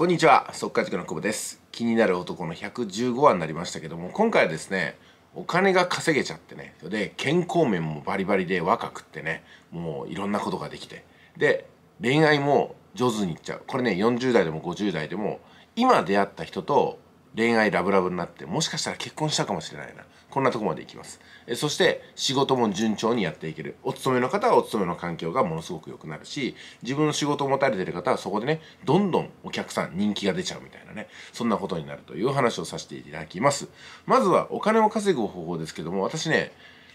こんにちは速稼塾の久保です気になる男の115話になりましたけども今回はですねお金が稼げちゃってねで健康面もバリバリで若くってねもういろんなことができてで恋愛も上手にいっちゃうこれね40代でも50代でも今出会った人と恋愛ラブラブになってもしかしたら結婚したかもしれないなこんなとこまでいきます。えそして、仕事も順調にやっていける。お勤めの方はお勤めの環境がものすごく良くなるし、自分の仕事を持たれてる方はそこでね、どんどんお客さん人気が出ちゃうみたいなね、そんなことになるという話をさせていただきます。まずはお金を稼ぐ方法ですけども、私ね、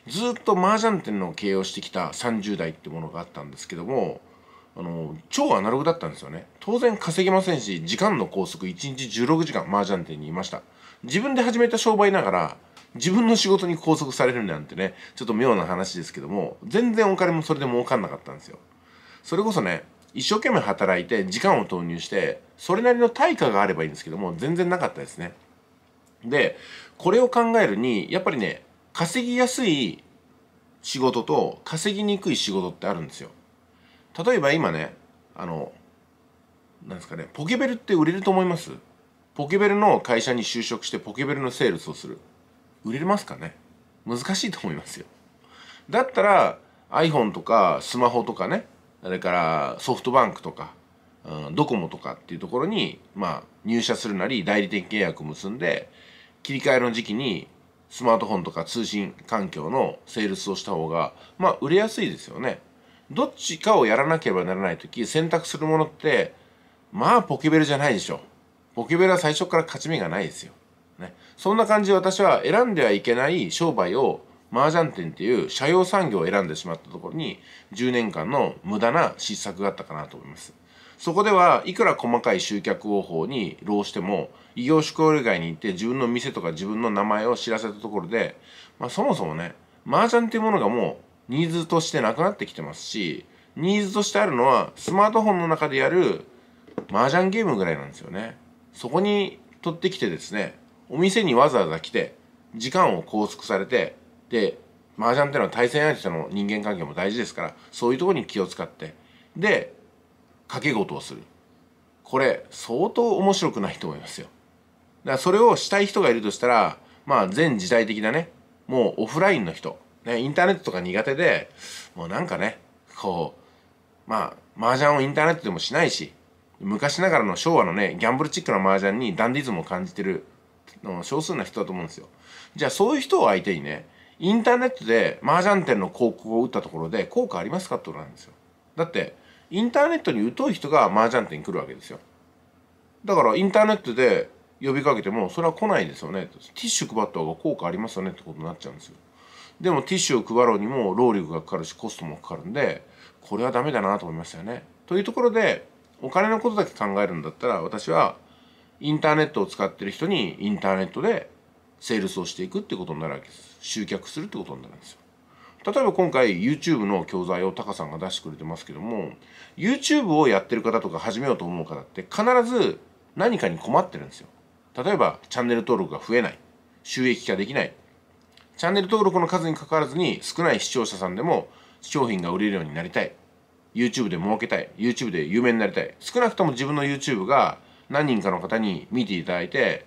ずっと麻雀店の経営をしてきた30代ってものがあったんですけども、あの、超アナログだったんですよね。当然稼げませんし、時間の拘束1日16時間麻雀店にいました。自分で始めた商売ながら、自分の仕事に拘束されるなんてねちょっと妙な話ですけども全然お金もそれで儲かんなかったんですよそれこそね一生懸命働いて時間を投入してそれなりの対価があればいいんですけども全然なかったですねでこれを考えるにやっぱりね稼ぎやすい仕事と稼ぎにくい仕事ってあるんですよ例えば今ねあのなんですかねポケベルって売れると思いますポケベルの会社に就職してポケベルのセールスをする売れますかね難しいと思いますよだったら iPhone とかスマホとかねそれからソフトバンクとか、うん、ドコモとかっていうところに、まあ、入社するなり代理店契約を結んで切り替えの時期にスマートフォンとか通信環境のセールスをした方がまあ売れやすいですよねどっちかをやらなければならない時選択するものってまあポケベルじゃないでしょポケベルは最初から勝ち目がないですよね、そんな感じで私は選んではいけない商売を麻雀店っていう社用産業を選んでしまったところに10年間の無駄な失策があったかなと思います。そこではいくら細かい集客方法に労しても異業種交流会に行って自分の店とか自分の名前を知らせたところで、まあ、そもそもね麻雀っていうものがもうニーズとしてなくなってきてますしニーズとしてあるのはスマートフォンの中でやる麻雀ゲームぐらいなんですよね。そこに取ってきてですねお店にわざわざ来て時間を拘束されてで麻雀っていうのは対戦相手との人間関係も大事ですからそういうところに気を使ってで賭け事をするこれ相当面白くないと思いますよだからそれをしたい人がいるとしたらまあ全時代的なねもうオフラインの人、ね、インターネットとか苦手でもうなんかねこうまあ麻雀をインターネットでもしないし昔ながらの昭和のねギャンブルチックな麻雀にダンディズムを感じてるの少数な人だと思うんですよ。じゃあそういう人を相手にね、インターネットで麻雀店の広告を打ったところで効果ありますかってことなんですよ。だって、インターネットに疎い人が麻雀店に来るわけですよ。だからインターネットで呼びかけてもそれは来ないですよねティッシュ配った方が効果ありますよねってことになっちゃうんですよでもティッシュを配ろうにも労力がかかるしコストもかかるんでこれはダメだなと思いましたよねというところでお金のことだけ考えるんだったら私はインターネットを使ってる人にインターネットでセールスをしていくってことになるわけです集客するってことになるんですよ例えば今回 YouTube の教材をタカさんが出してくれてますけども YouTube をやってる方とか始めようと思う方って必ず何かに困ってるんですよ例えばチャンネル登録が増えない収益化できないチャンネル登録の数にかかわらずに少ない視聴者さんでも商品が売れるようになりたい YouTube で儲けたい YouTube で有名になりたい少なくとも自分の YouTube が何人かの方に見ていただいて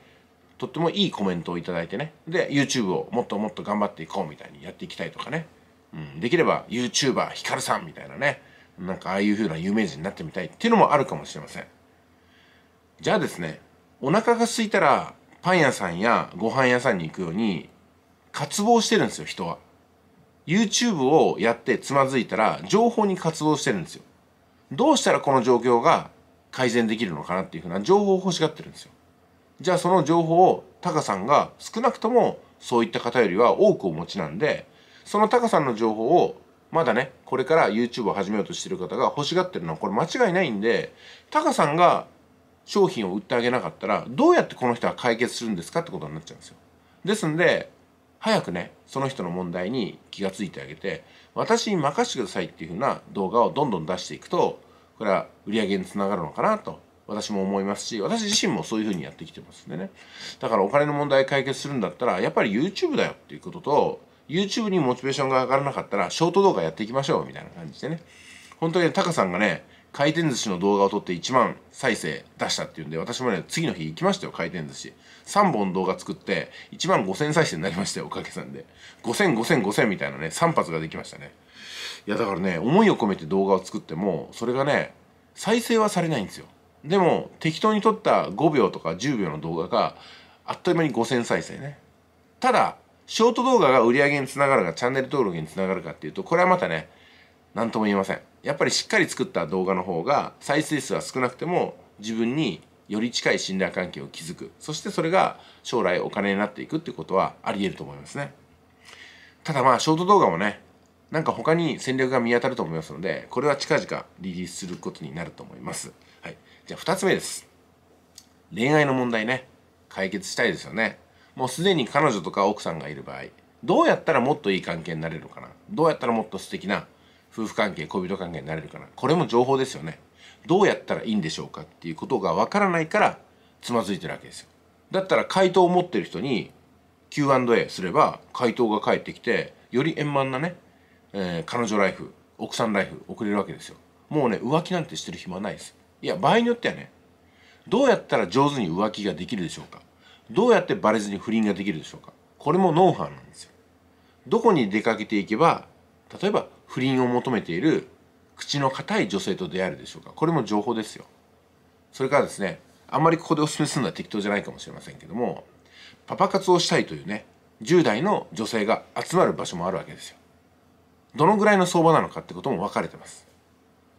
とってもいいコメントを頂いてねで YouTube をもっともっと頑張っていこうみたいにやっていきたいとかね、うん、できれば YouTuber ヒカルさんみたいなねなんかああいう風な有名人になってみたいっていうのもあるかもしれませんじゃあですねお腹が空いたらパン屋さんやご飯屋さんに行くように渇望してるんですよ人は YouTube をやってつまずいたら情報に渇望してるんですよどうしたらこの状況が改善できるのかなっていうふうな情報を欲しがってるんですよ。じゃあその情報をタカさんが少なくともそういった方よりは多くお持ちなんでそのタカさんの情報をまだねこれから YouTube を始めようとしてる方が欲しがってるのはこれ間違いないんでタカさんが商品を売ってあげなかったらどうやってこの人は解決するんですかってことになっちゃうんですよ。ですんで早くねその人の問題に気が付いてあげて私に任せてくださいっていうふうな動画をどんどん出していくとこれは売り上げにつながるのかなと私も思いますし私自身もそういうふうにやってきてますんでねだからお金の問題解決するんだったらやっぱり YouTube だよっていうことと YouTube にモチベーションが上がらなかったらショート動画やっていきましょうみたいな感じでね本当にタカさんがね回転寿司の動画を撮って1万再生出したっていうんで私もね次の日行きましたよ回転寿司3本動画作って1万5000再生になりましたよおかげさんで500050005000みたいなね3発ができましたねいやだからね思いを込めて動画を作ってもそれがね再生はされないんですよでも適当に撮った5秒とか10秒の動画があっという間に5000再生ねただショート動画が売り上げにつながるかチャンネル登録につながるかっていうとこれはまたね何とも言えませんやっぱりしっかり作った動画の方が再生数は少なくても自分により近い信頼関係を築くそしてそれが将来お金になっていくってことはありえると思いますねただまあショート動画もねなんか他に戦略が見当たると思いますのでこれは近々リリースすることになると思います、はい、じゃあ2つ目です恋愛の問題ね解決したいですよねもうすでに彼女とか奥さんがいる場合どうやったらもっといい関係になれるのかなどうやったらもっと素敵な夫婦関係恋人関係になれるかなこれも情報ですよねどうやったらいいんでしょうかっていうことがわからないからつまずいてるわけですよだったら回答を持ってる人に Q&A すれば回答が返ってきてより円満なねえー、彼女ライフ奥さんライフ送れるわけですよもうね浮気なんてしてる暇ないですいや場合によってはねどうやったら上手に浮気ができるでしょうかどうやってバレずに不倫ができるでしょうかこれもノウハウなんですよどこに出かけていけば例えば不倫を求めている口の固い女性と出会えるでしょうかこれも情報ですよそれからですねあんまりここでお勧めするのは適当じゃないかもしれませんけどもパパ活をしたいというね10代の女性が集まる場所もあるわけですよどのぐらいの相場なのかってことも分かれてます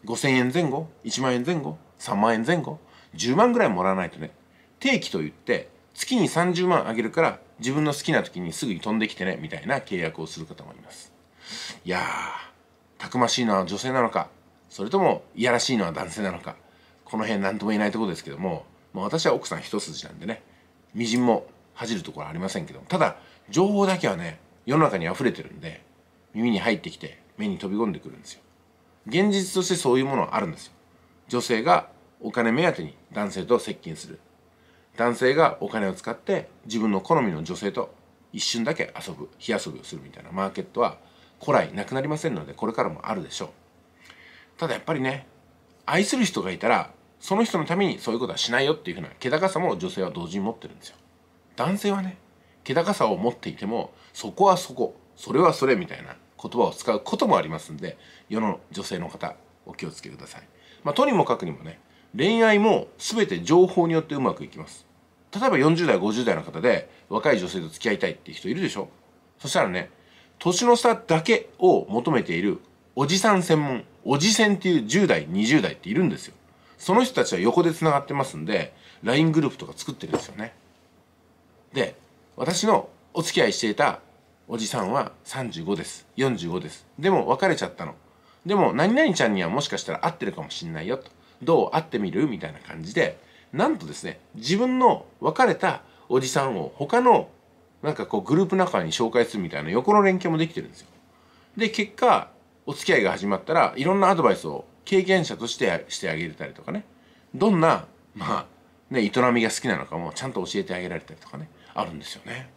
5000円前後1万円前後3万円前後10万ぐらいもらわないとね定期といって月に30万あげるから自分の好きな時にすぐに飛んできてねみたいな契約をする方もいますいやたくましいのは女性なのかそれともいやらしいのは男性なのかこの辺何とも言えないところですけども、私は奥さん一筋なんでねみじんも恥じるところありませんけどもただ情報だけはね世の中に溢れてるんで耳に入ってきて目に飛び込んでくるんですよ現実としてそういうものはあるんですよ女性がお金目当てに男性と接近する男性がお金を使って自分の好みの女性と一瞬だけ遊ぶ火遊びをするみたいなマーケットは古来なくなりませんのでこれからもあるでしょうただやっぱりね愛する人がいたらその人のためにそういうことはしないよっていうふうな気高さも女性は同時に持ってるんですよ男性はね気高さを持っていてもそこはそこそれはそれみたいな言葉を使うこともありますんで世の女性の方お気をつけください、まあ、とにもかくにもね恋愛も全て情報によってうまくいきます例えば40代50代の方で若い女性と付き合いたいっていう人いるでしょそしたらね年の差だけを求めているおじさん専門おじせんっていう10代20代っているんですよその人たちは横でつながってますんで LINE グループとか作ってるんですよねで私のお付き合いしていたおじさんは35です45ですでも別れちゃったのでも何々ちゃんにはもしかしたら合ってるかもしんないよとどう会ってみるみたいな感じでなんとですね自分の別れたおじさんを他のなんかこうグループ間に紹介するみたいな横の連携もできてるんですよで結果お付き合いが始まったらいろんなアドバイスを経験者としてしてあげれたりとかねどんなまあね営みが好きなのかもちゃんと教えてあげられたりとかねあるんですよね。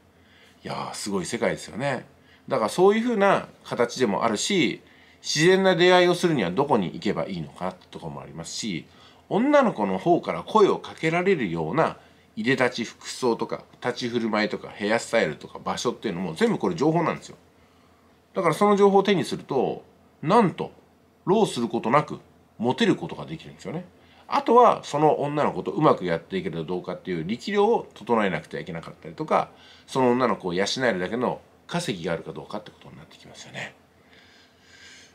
いやすごい世界ですよねだからそういうふうな形でもあるし自然な出会いをするにはどこに行けばいいのかってとこもありますし女の子の方から声をかけられるようないでたち服装とか立ち振る舞いとかヘアスタイルとか場所っていうのも全部これ情報なんですよだからその情報を手にするとなんとーすることなくモテることができるんですよね。あとはその女の子とうまくやっていけるかどうかっていう力量を整えなくてはいけなかったりとかその女の子を養えるだけの稼ぎがあるかどうかってことになってきますよね。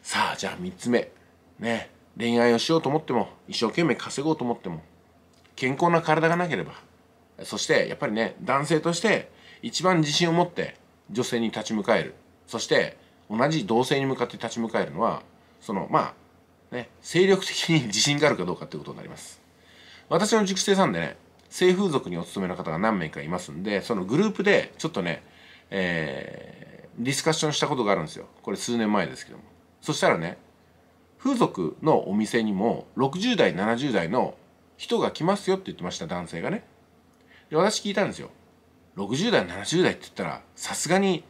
さあじゃあ3つ目ね恋愛をしようと思っても一生懸命稼ごうと思っても健康な体がなければそしてやっぱりね男性として一番自信を持って女性に立ち向かえるそして同じ同性に向かって立ち向かえるのはそのまあね、精力的に自信があるかどうかいうことになります。私の塾生さんでね、性風俗にお勤めの方が何名かいますんで、そのグループでちょっとね、えー、ディスカッションしたことがあるんですよ。これ数年前ですけども。そしたらね、風俗のお店にも60代、70代の人が来ますよって言ってました、男性がね。で、私聞いたんですよ。60代、70代って言ったら、さすがに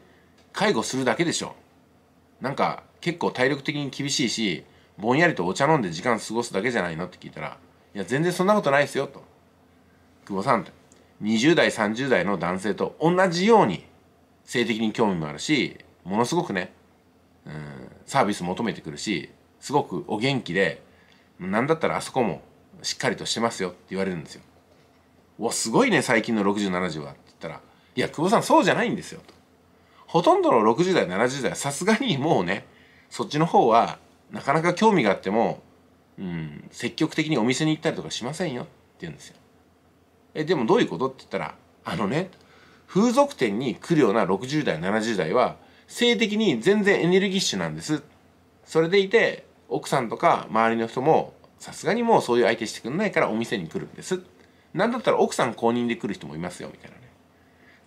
介護するだけでしょ。なんか結構体力的に厳しいし、ぼんやりとお茶飲んで時間過ごすだけじゃないのって聞いたら、いや、全然そんなことないですよ、と。久保さんと。20代、30代の男性と同じように性的に興味もあるし、ものすごくね、うん、サービス求めてくるし、すごくお元気で、なんだったらあそこもしっかりとしてますよって言われるんですよ。おすごいね、最近の60、70はって言ったら、いや、久保さんそうじゃないんですよ、と。ほとんどの60代、70代はさすがにもうね、そっちの方はなかなか興味があっても、うん、積極的にお店に行ったりとかしませんよって言うんですよ。えでもどういうことって言ったらあのね風俗店に来るような60代70代は性的に全然エネルギッシュなんですそれでいて奥さんとか周りの人もさすがにもうそういう相手してくんないからお店に来るんですなんだったら奥さん公認で来る人もいますよみたいなね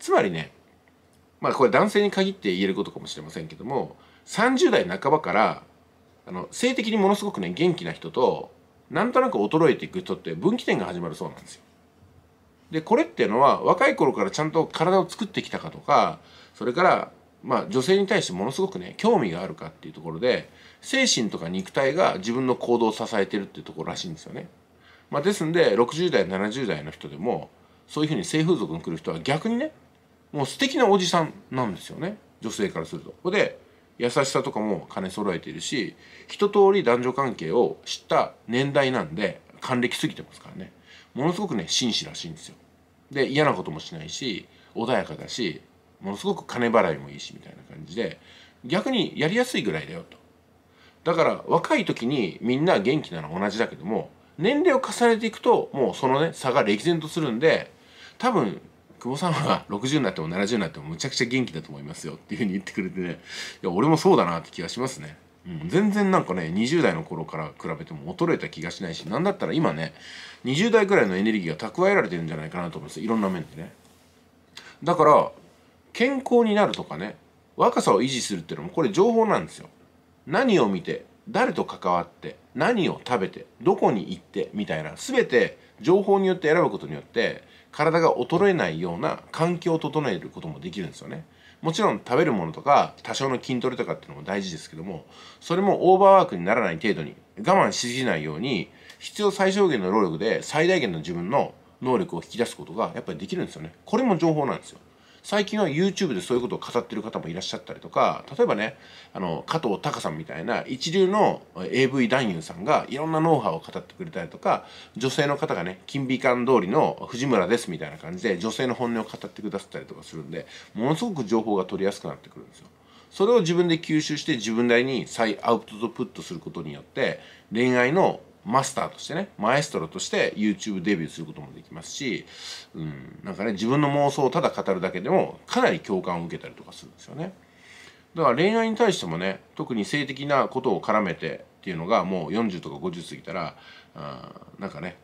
つまりねまあこれ男性に限って言えることかもしれませんけども30代半ばからあの性的にものすごくね元気な人となんとなく衰えていく人って分岐点が始まるそうなんですよ。でこれっていうのは若い頃からちゃんと体を作ってきたかとかそれからまあ女性に対してものすごくね興味があるかっていうところで精神とか肉体が自分の行動を支えてるっていうところらしいんですよね。まあ、ですんで60代70代の人でもそういうふうに性風俗に来る人は逆にねもう素敵なおじさんなんですよね女性からすると。で優しさとかも兼ね揃えているし一通り男女関係を知った年代なんで還暦過ぎてますからねものすごくね紳士らしいんですよで嫌なこともしないし穏やかだしものすごく金払いもいいしみたいな感じで逆にやりやすいぐらいだよとだから若い時にみんな元気なのは同じだけども年齢を重ねていくともうそのね差が歴然とするんで多分久保さんは60になっても70になってもむちゃくちゃ元気だと思いますよっていうふうに言ってくれてねいや俺もそうだなって気がしますね、うん、全然なんかね20代の頃から比べても衰えた気がしないし何だったら今ね20代ぐらいのエネルギーが蓄えられてるんじゃないかなと思うんですいろんな面でねだから健康になるとかね若さを維持するっていうのもこれ情報なんですよ何を見て誰と関わって何を食べてどこに行ってみたいな全て情報によって選ぶことによって体が衰えないような環境を整えることもできるんですよね。もちろん食べるものとか多少の筋トレとかっていうのも大事ですけどもそれもオーバーワークにならない程度に我慢しすぎないように必要最小限の労力で最大限の自分の能力を引き出すことがやっぱりできるんですよねこれも情報なんですよ最近は YouTube でそういうことを語ってる方もいらっしゃったりとか例えばねあの加藤隆さんみたいな一流の AV 男優さんがいろんなノウハウを語ってくれたりとか女性の方がね金美館通りの藤村ですみたいな感じで女性の本音を語ってくださったりとかするんでものすごく情報が取りやすくなってくるんですよ。それを自分で吸収して自分なりに再アウトプットすることによって恋愛のマスターとしてね、マエストロとして YouTube デビューすることもできますし、うん、なんかね、自分の妄想をただ語るだけでも、かなり共感を受けたりとかするんですよね。だから恋愛に対してもね、特に性的なことを絡めてっていうのが、もう40とか50過ぎたら、あなんかね、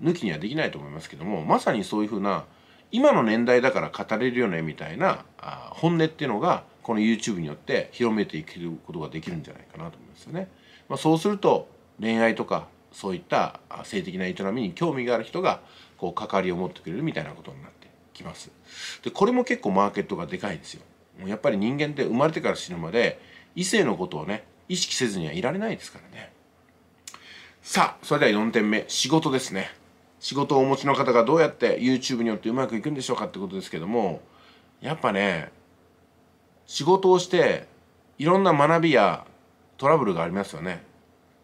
抜きにはできないと思いますけども、まさにそういうふうな、今の年代だから語れるよねみたいなあ本音っていうのがこの YouTube によって広めていけることができるんじゃないかなと思いますよね。まあ、そうすると恋愛とかそういった性的な営みに興味がある人がこう関わりを持ってくれるみたいなことになってきます。でこれも結構マーケットがでかいんですよ。やっぱり人間って生まれてから死ぬまで異性のことをね意識せずにはいられないですからね。さあそれでは4点目仕事ですね。仕事をお持ちの方がどうやって YouTube によってうまくいくんでしょうかってことですけどもやっぱね仕事をしていろんな学びやトラブルがありますよね。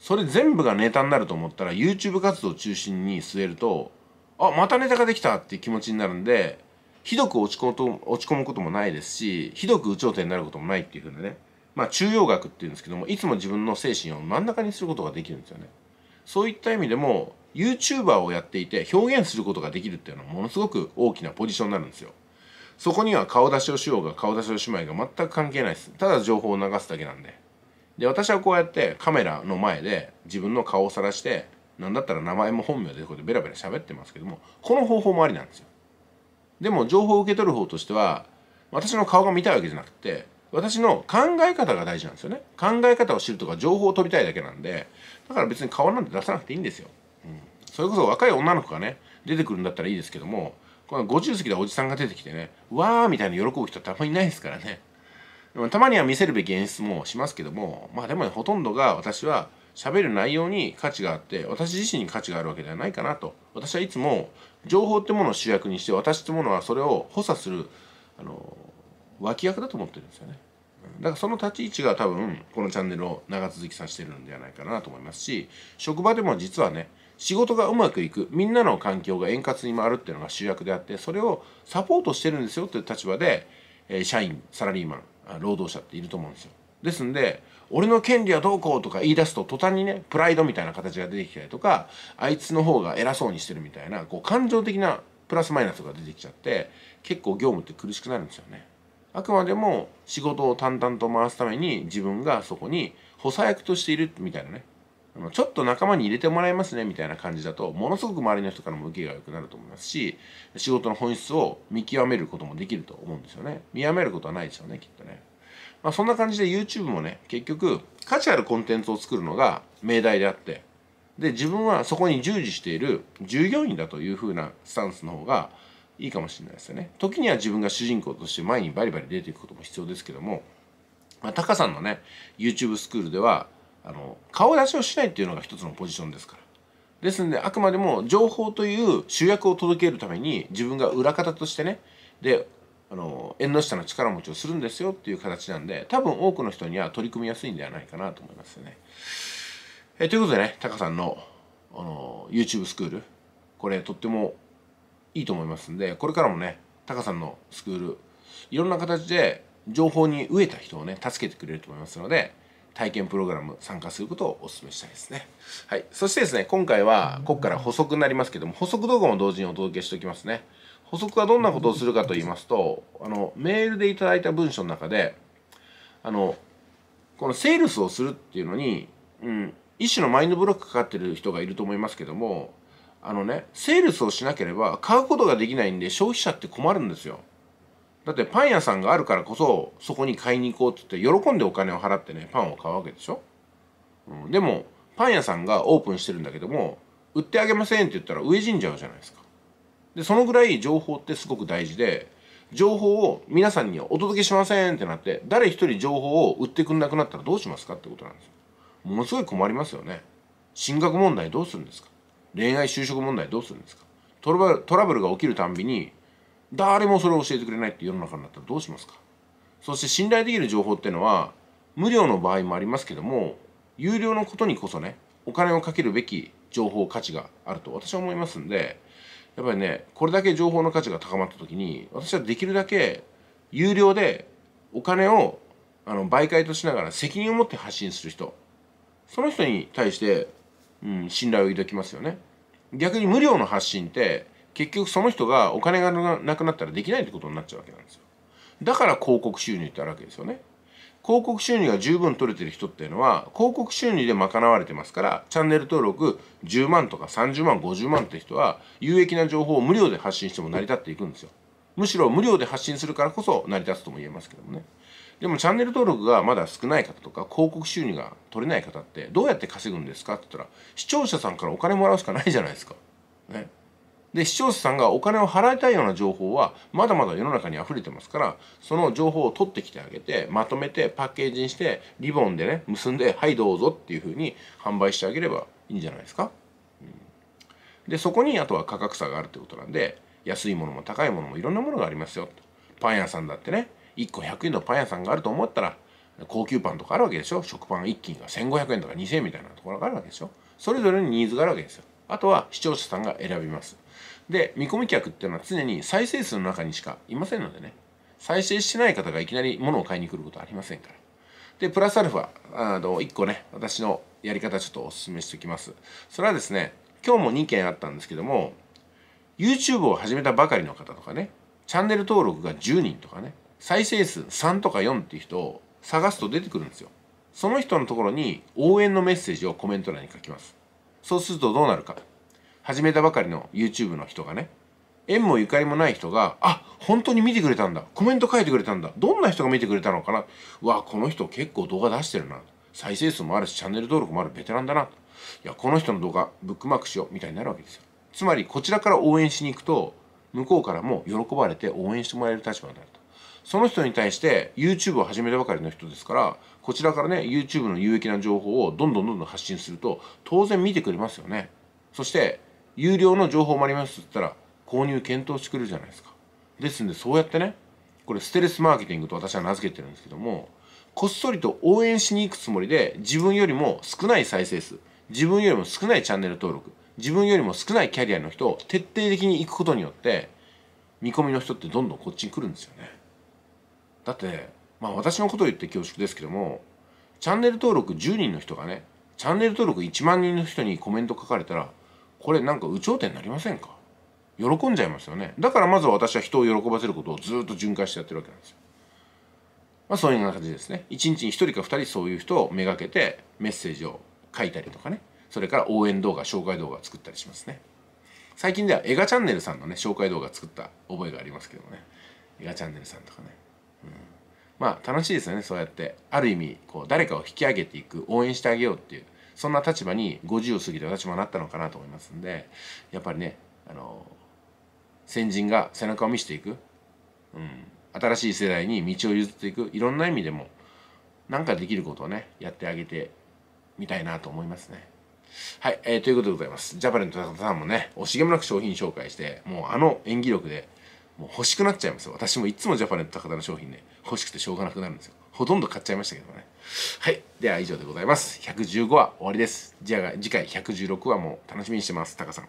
それ全部がネタになると思ったら YouTube 活動を中心に据えるとあまたネタができたっていう気持ちになるんでひどく落ち込むと落ち込むこともないですしひどく有頂天になることもないっていうふうなねまあ中央学っていうんですけどもいつも自分の精神を真ん中にすることができるんですよねそういった意味でも YouTuber をやっていて表現することができるっていうのはものすごく大きなポジションになるんですよそこには顔出しをしようが顔出しをしまいが全く関係ないですただ情報を流すだけなんでで私はこうやってカメラの前で自分の顔をさらして何だったら名前も本名でこうやってベラベラ喋ってますけどもこの方法もありなんですよでも情報を受け取る方としては私の顔が見たいわけじゃなくて私の考え方が大事なんですよね考え方を知るとか情報を取りたいだけなんでだから別に顔なんて出さなくていいんですよ、うん、それこそ若い女の子がね出てくるんだったらいいですけどもこの50席でおじさんが出てきてねわーみたいに喜ぶ人たまにいないですからねたまには見せるべき演出もしますけどもまあでも、ね、ほとんどが私は喋る内容に価値があって私自身に価値があるわけではないかなと私はいつも情報ってものを主役にして私ってものはそれを補佐するあの脇役だと思ってるんですよねだからその立ち位置が多分このチャンネルを長続きさせてるんではないかなと思いますし職場でも実はね仕事がうまくいくみんなの環境が円滑に回るっていうのが主役であってそれをサポートしてるんですよっていう立場で社員サラリーマン労働者っていると思うんですよですんで俺の権利はどうこうとか言い出すと途端にねプライドみたいな形が出てきたりとかあいつの方が偉そうにしてるみたいなこう感情的なプラスマイナスが出てきちゃって結構業務って苦しくなるんですよねあくまでも仕事を淡々と回すために自分がそこに補佐役としているみたいなねちょっと仲間に入れてもらえますねみたいな感じだとものすごく周りの人からも受けが良くなると思いますし仕事の本質を見極めることもできると思うんですよね見極めることはないですよねきっとね、まあ、そんな感じで YouTube もね結局価値あるコンテンツを作るのが命題であってで自分はそこに従事している従業員だというふうなスタンスの方がいいかもしれないですよね時には自分が主人公として前にバリバリ出ていくことも必要ですけどもまあ、タカさんのね、YouTube スクールでは、あの顔出しをしないっていうのが一つのポジションですからですんであくまでも情報という主役を届けるために自分が裏方としてねであの縁の下の力持ちをするんですよっていう形なんで多分多くの人には取り組みやすいんではないかなと思いますよね。えということでねタカさんのあの YouTube スクールこれとってもいいと思いますんでこれからもねタカさんのスクールいろんな形で情報に飢えた人をね助けてくれると思いますので体験プログラム参加することをお勧めしたいですね。はい。そしてですね、今回はここから補足になりますけども、補足動画も同時にお届けしておきますね。補足はどんなことをするかと言いますと、あの、メールでいただいた文章の中で、あの、このセールスをするっていうのに、うん、一種のマインドブロックかかってる人がいると思いますけども、あのね、セールスをしなければ買うことができないんで消費者って困るんですよ。だってパン屋さんがあるからこそそこに買いに行こうって言って喜んでお金を払ってねパンを買うわけでしょ、うん、でもパン屋さんがオープンしてるんだけども売ってあげませんって言ったら飢え死んじゃうじゃないですかでそのぐらい情報ってすごく大事で情報を皆さんにはお届けしませんってなって誰一人情報を売ってくんなくなったらどうしますかってことなんですよものすごい困りますよね進学問題どうするんですか恋愛就職問題どうするんですかトラブルが起きるたんびに誰もそれを教えてくれないって世の中になったらどうしますかそして信頼できる情報っていうのは無料の場合もありますけども有料のことにこそねお金をかけるべき情報価値があると私は思いますんでやっぱりねこれだけ情報の価値が高まった時に私はできるだけ有料でお金をあの媒介としながら責任を持って発信する人その人に対して、うん、信頼を抱きますよね逆に無料の発信って結局その人がお金がなくなったらできないってことになっちゃうわけなんですよだから広告収入ってあるわけですよね広告収入が十分取れてる人っていうのは広告収入で賄われてますからチャンネル登録10万とか30万50万って人は有益な情報を無料で発信しても成り立っていくんですよむしろ無料で発信するからこそ成り立つとも言えますけどもねでもチャンネル登録がまだ少ない方とか広告収入が取れない方ってどうやって稼ぐんですかって言ったら視聴者さんからお金もらうしかないじゃないですかねで視聴者さんがお金を払いたいような情報はまだまだ世の中に溢れてますからその情報を取ってきてあげてまとめてパッケージにしてリボンでね結んではいどうぞっていうふうに販売してあげればいいんじゃないですか。うん、でそこにあとは価格差があるってことなんで安いものも高いものもいろんなものがありますよパン屋さんだってね1個100円のパン屋さんがあると思ったら高級パンとかあるわけでしょ食パン1斤が1500円とか2000円みたいなところがあるわけでしょそれぞれにニーズがあるわけですよあとは視聴者さんが選びますで見込み客っていうのは常に再生数の中にしかいませんのでね再生してない方がいきなり物を買いに来ることはありませんからでプラスアルファあの1個ね私のやり方ちょっとお勧めしておきますそれはですね今日も2件あったんですけども YouTube を始めたばかりの方とかねチャンネル登録が10人とかね再生数3とか4っていう人を探すと出てくるんですよその人のところに応援のメッセージをコメント欄に書きますそうするとどうなるか始めたばかりの YouTube の人がね縁もゆかりもない人があ本当に見てくれたんだコメント書いてくれたんだどんな人が見てくれたのかなわこの人結構動画出してるな再生数もあるしチャンネル登録もあるベテランだないやこの人の動画ブックマークしようみたいになるわけですよつまりこちらから応援しに行くと向こうからも喜ばれて応援してもらえる立場になるその人に対して YouTube を始めたばかりの人ですからこちらからね YouTube の有益な情報をどんどんどんどん発信すると当然見てくれますよねそして有料の情報もありますって言ったら購入検討してくれるじゃないですかですんでそうやってねこれステルスマーケティングと私は名付けてるんですけどもこっそりと応援しに行くつもりで自分よりも少ない再生数自分よりも少ないチャンネル登録自分よりも少ないキャリアの人を徹底的に行くことによって見込みの人ってどんどんこっちに来るんですよね。だってまあ私のことを言って恐縮ですけどもチャンネル登録10人の人がねチャンネル登録1万人の人にコメント書かれたらこれなんか有頂天になりませんか喜んじゃいますよねだからまず私は人を喜ばせることをずっと巡回してやってるわけなんですよまあそういうな感じですね一日に1人か2人そういう人をめがけてメッセージを書いたりとかねそれから応援動画紹介動画を作ったりしますね最近では映画チャンネルさんのね紹介動画作った覚えがありますけどもね映画チャンネルさんとかねまあ楽しいですよねそうやってある意味こう誰かを引き上げていく応援してあげようっていうそんな立場に50を過ぎて私もなったのかなと思いますんでやっぱりねあの先人が背中を見せていく、うん、新しい世代に道を譲っていくいろんな意味でも何かできることをねやってあげてみたいなと思いますね。はい、えー、ということでございます。ジャパネットさんもね、惜しげもなく商品紹介して、もうあの演技力でもう欲しくなっちゃいますよ私もいつもジャパネット高田の商品ね欲しくてしょうがなくなるんですよほとんど買っちゃいましたけどねはいでは以上でございます115話終わりですじゃあ次回116話も楽しみにしてますタカさん